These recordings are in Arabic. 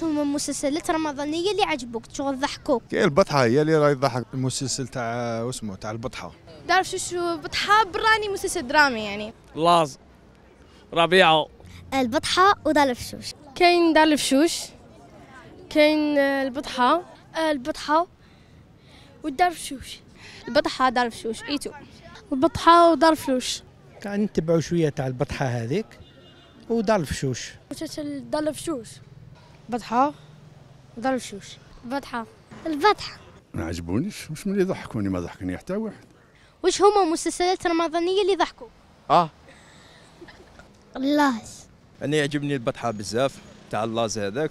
شنو المسلسلات الرمضانيه اللي عجبوك شغل ضحكوك كاين البطحه هي اللي راهي تضحك المسلسل تاع واسمه تاع البطحه تعرف شو شو بطحه براني مسلسل درامي يعني لاز ربيعه البطحه ودار الفشوش كاين دار الفشوش كاين البطحه البطحه ودار الفشوش البطحه دار الفشوش ايتو البطحه ودار الفشوش كان نتبعوا شويه تاع البطحه هذيك ودار الفشوش مسلسل دار الفشوش بطحة دار الشوش بطحة البطحة ما عجبونيش واش ملي ضحكوني ما ضحكني حتى واحد واش هما المسلسلات الرمضانية اللي ضحكوا اه اللاز انا يعجبني البطحة بزاف تاع اللاز هذاك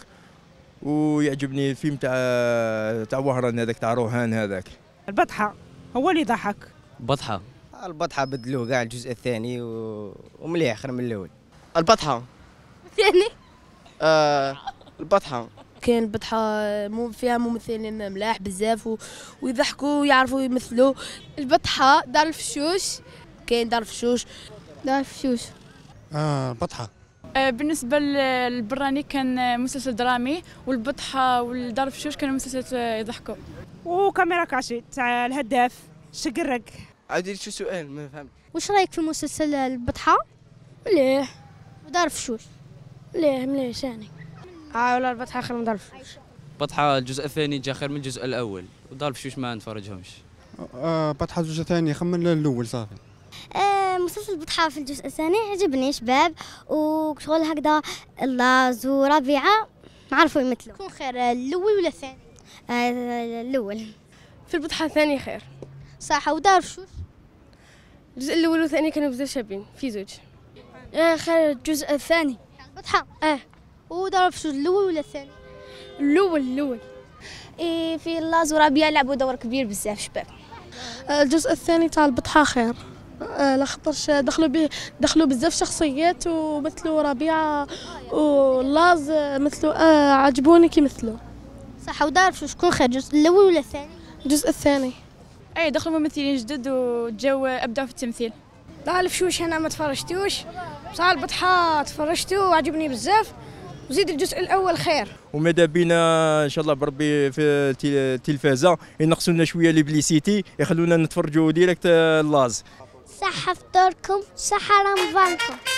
ويعجبني الفيلم تاع تاع وهران هذاك تاع روهان هذاك البطحة هو اللي ضحك بطحة البطحة بدلوه كاع الجزء الثاني و... ومليح خير من الاول البطحة الثاني آه البطحه كاين البطحه مو فيها ممثلين ملاح بزاف و... ويضحكوا ويعرفوا يمثلوا البطحه دار الفشوش كاين دار الفشوش دار الفشوش اه البطحه آه، بالنسبه للبراني كان مسلسل درامي والبطحه والدار الفشوش كانوا مسلسلات يضحكوا وكاميرا كاشي تاع الهداف شقرق عادي شو سؤال ما فهمت واش رايك في مسلسل البطحه ليه ودار الفشوش ليه مليح يعني اه والله البطحه خير من ضرف بطحه الجزء الثاني جا خير من الجزء الاول وضرف شوش ما نتفرجهمش آه بطحه آه، الجزء الثاني خمن الاول صافي آه، مسلسل بطحه في الجزء الثاني عجبني شباب وشغل هكذا اللاز وربيعه ما عرفوا يمثلوا يكون خير الاول ولا الثاني آه، الاول في البطحه الثاني خير صح ودار شو؟ الجزء الاول والثاني كانوا بزاف شابين في زوج آه خير الجزء الثاني بطحه اه وضرب في الشوط الاول ولا الثاني الاول الاول اي في لازورابيا لعبوا دور كبير بزاف شباب آه، الجزء الثاني تاع البطحه خير آه، لخاطرش دخلوا به دخلوا بزاف شخصيات ومثلوا ربيعه ولاز مثلوا آه عجبوني كي مثلوا صح ودار ودارف شكون خير الجزء الاول ولا الثاني الجزء الثاني اي دخلوا ممثلين جدد وجاو ابدعوا في التمثيل لا شوش انا ما تفرجتوش بصح البطحه تفرجتو وعجبني بزاف وزيد الجزء الاول خير وماذا بينا ان شاء الله بربي في التلفازه لنا شويه ليبليسيتي يخلونا نتفرجوا ديريكت آه، لاز صحه فطوركم صحه رمضانكم